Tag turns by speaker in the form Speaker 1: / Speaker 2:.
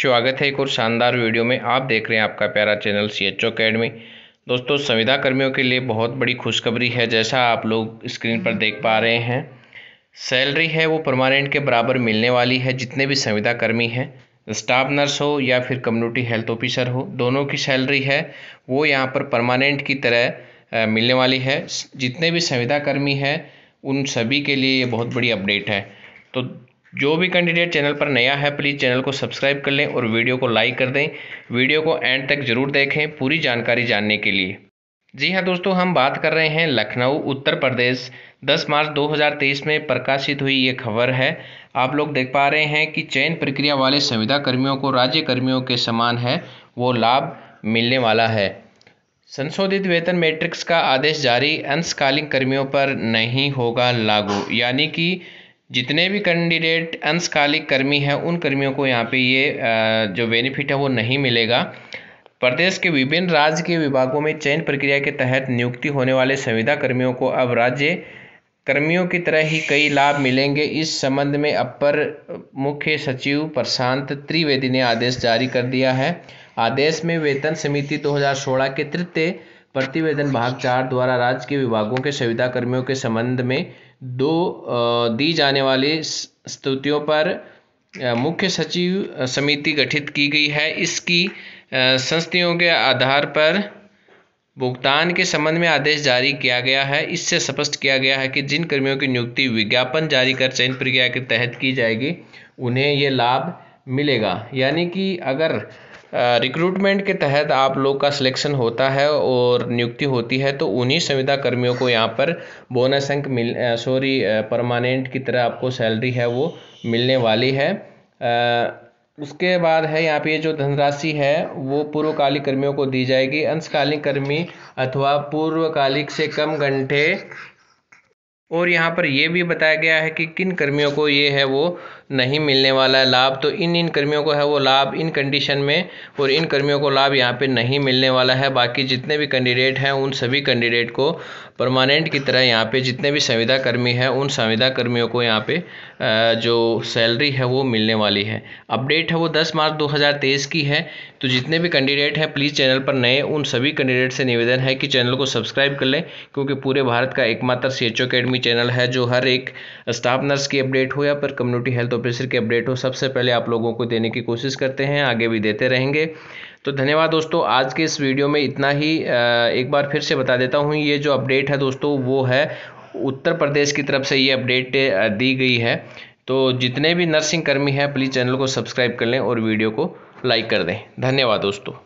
Speaker 1: स्वागत है एक और शानदार वीडियो में आप देख रहे हैं आपका प्यारा चैनल सी एच अकेडमी दोस्तों संविदा कर्मियों के लिए बहुत बड़ी खुशखबरी है जैसा आप लोग स्क्रीन पर देख पा रहे हैं सैलरी है वो परमानेंट के बराबर मिलने वाली है जितने भी संविदा कर्मी हैं स्टाफ नर्स हो या फिर कम्युनिटी हेल्थ ऑफिसर हो दोनों की सैलरी है वो यहाँ पर परमानेंट की तरह मिलने वाली है जितने भी संविदा कर्मी हैं उन सभी के लिए ये बहुत बड़ी अपडेट है तो जो भी कैंडिडेट चैनल पर नया है प्लीज़ चैनल को सब्सक्राइब कर लें और वीडियो को लाइक कर दें वीडियो को एंड तक जरूर देखें पूरी जानकारी जानने के लिए जी हाँ दोस्तों हम बात कर रहे हैं लखनऊ उत्तर प्रदेश 10 मार्च 2023 में प्रकाशित हुई ये खबर है आप लोग देख पा रहे हैं कि चयन प्रक्रिया वाले संविदा कर्मियों को राज्य कर्मियों के समान है वो लाभ मिलने वाला है संशोधित वेतन मैट्रिक्स का आदेश जारी अंशकालीन कर्मियों पर नहीं होगा लागू यानी कि जितने भी कैंडिडेट अंशकालिक कर्मी हैं उन कर्मियों को यहाँ पे ये जो बेनिफिट है वो नहीं मिलेगा प्रदेश के विभिन्न राज्य के विभागों में चयन प्रक्रिया के तहत नियुक्ति होने वाले संविदा कर्मियों को अब राज्य कर्मियों की तरह ही कई लाभ मिलेंगे इस संबंध में अपर मुख्य सचिव प्रशांत त्रिवेदी ने आदेश जारी कर दिया है आदेश में वेतन समिति 2016 के तृतीय प्रतिवेदन भाग चार द्वारा राज्य के विभागों के संविदा कर्मियों के संबंध में दो दी जाने वाली स्तुतियों पर मुख्य सचिव समिति गठित की गई है इसकी संस्थियों के आधार पर भुगतान के संबंध में आदेश जारी किया गया है इससे स्पष्ट किया गया है कि जिन कर्मियों की नियुक्ति विज्ञापन जारी कर चयन प्रक्रिया के तहत की जाएगी उन्हें ये लाभ मिलेगा यानी कि अगर रिक्रूटमेंट के तहत आप लोग का सिलेक्शन होता है और नियुक्ति होती है तो उन्हीं संविदा कर्मियों को यहाँ पर बोनस अंक मिल सॉरी परमानेंट की तरह आपको सैलरी है वो मिलने वाली है आ, उसके बाद है यहाँ पे जो धनराशि है वो पूर्वकालिक कर्मियों को दी जाएगी अंशकालिक कर्मी अथवा पूर्वकालिक से कम घंटे और यहाँ पर यह भी बताया गया है कि किन कर्मियों को ये है वो नहीं मिलने वाला है लाभ तो इन इन कर्मियों को है वो लाभ इन कंडीशन में और इन कर्मियों को लाभ यहाँ पे नहीं मिलने वाला है बाकी जितने भी कैंडिडेट हैं उन सभी कैंडिडेट को परमानेंट की तरह यहाँ पे जितने भी संविदा कर्मी हैं उन संविदा कर्मियों को यहाँ पे जो सैलरी है वो मिलने वाली है अपडेट है वो दस मार्च दो की है तो जितने भी कैंडिडेट हैं प्लीज़ चैनल पर नए उन सभी कैंडिडेट से निवेदन है कि चैनल को सब्सक्राइब कर लें क्योंकि पूरे भारत का एकमात्र C H academy academy channel है जो हर एक स्टाफ नर्स की अपडेट हो या पर कम्युनिटी हेल्थ ऑफिसर की अपडेट हो सबसे पहले आप लोगों को देने की कोशिश करते हैं आगे भी देते रहेंगे तो धन्यवाद दोस्तों आज के इस वीडियो में इतना ही एक बार फिर से बता देता हूँ ये जो अपडेट है दोस्तों वो है उत्तर प्रदेश की तरफ से ये अपडेट दी गई है तो जितने भी नर्सिंग कर्मी हैं प्लीज़ चैनल को सब्सक्राइब कर लें और वीडियो को लाइक कर दें धन्यवाद दोस्तों